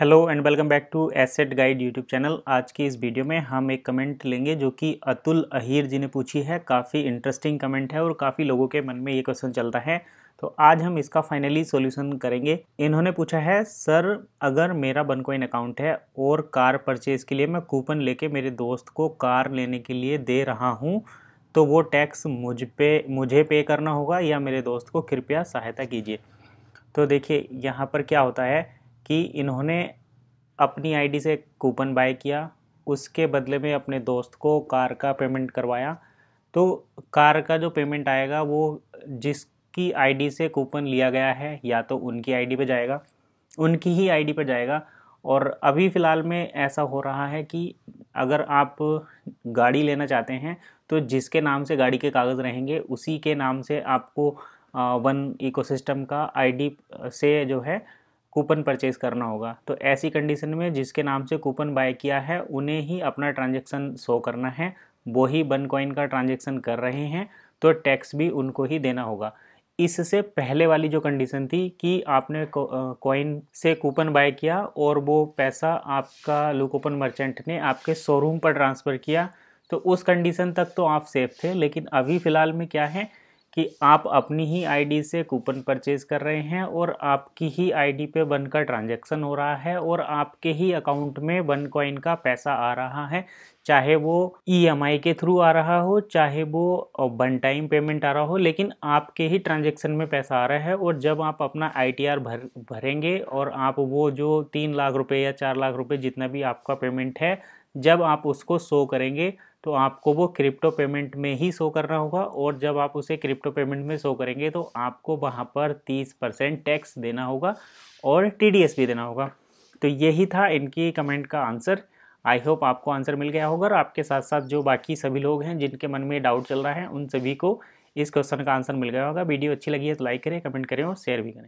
hello and welcome back to asset guide YouTube channel आज की इस वीडियो में हम एक कमेंट लेंगे जो कि अतुल अहीर जी ने पूछी है काफ़ी इंटरेस्टिंग कमेंट है और काफ़ी लोगों के मन में ये क्वेश्चन चलता है तो आज हम इसका फाइनली सॉल्यूशन करेंगे इन्होंने पूछा है सर अगर मेरा बन कोइन अकाउंट है और कार परचेज़ के लिए मैं कूपन लेके मेरे दोस्त को कार लेने के लिए दे रहा हूँ तो वो टैक्स मुझ पे मुझे पे करना होगा या मेरे दोस्त को कृपया सहायता कीजिए तो देखिए यहाँ पर क्या होता है कि इन्होंने अपनी आईडी से कूपन बाय किया उसके बदले में अपने दोस्त को कार का पेमेंट करवाया तो कार का जो पेमेंट आएगा वो जिसकी आईडी से कूपन लिया गया है या तो उनकी आईडी पे जाएगा उनकी ही आईडी पे जाएगा और अभी फ़िलहाल में ऐसा हो रहा है कि अगर आप गाड़ी लेना चाहते हैं तो जिसके नाम से गाड़ी के कागज़ रहेंगे उसी के नाम से आपको वन इकोसिस्टम का आईडी से जो है कूपन परचेज करना होगा तो ऐसी कंडीशन में जिसके नाम से कूपन बाय किया है उन्हें ही अपना ट्रांजेक्शन शो करना है वो ही बन कॉइन का ट्रांजेक्शन कर रहे हैं तो टैक्स भी उनको ही देना होगा इससे पहले वाली जो कंडीशन थी कि आपने कॉइन से कूपन बाय किया और वो पैसा आपका लूकोपन मर्चेंट ने आपके शोरूम पर ट्रांसफ़र किया तो उस कंडीशन तक तो आप सेफ थे लेकिन अभी फ़िलहाल में क्या है कि आप अपनी ही आईडी से कूपन परचेज कर रहे हैं और आपकी ही आईडी पे वन का ट्रांजैक्शन हो रहा है और आपके ही अकाउंट में वन कॉइन का पैसा आ रहा है चाहे वो ईएमआई e के थ्रू आ रहा हो चाहे वो वन टाइम पेमेंट आ रहा हो लेकिन आपके ही ट्रांजेक्शन में पैसा आ रहा है और जब आप अपना आई भर भरेंगे और आप वो जो तीन लाख रुपये या चार लाख रुपये जितना भी आपका पेमेंट है जब आप उसको शो करेंगे तो आपको वो क्रिप्टो पेमेंट में ही शो करना होगा और जब आप उसे क्रिप्टो पेमेंट में शो करेंगे तो आपको वहाँ पर तीस परसेंट टैक्स देना होगा और टी भी देना होगा तो यही था इनकी कमेंट का आंसर आई होप आपको आंसर मिल गया होगा और आपके साथ साथ जो बाकी सभी लोग हैं जिनके मन में डाउट चल रहा है उन सभी को इस क्वेश्चन का आंसर मिल गया होगा वीडियो अच्छी लगी है तो लाइक करें कमेंट करें और शेयर भी करें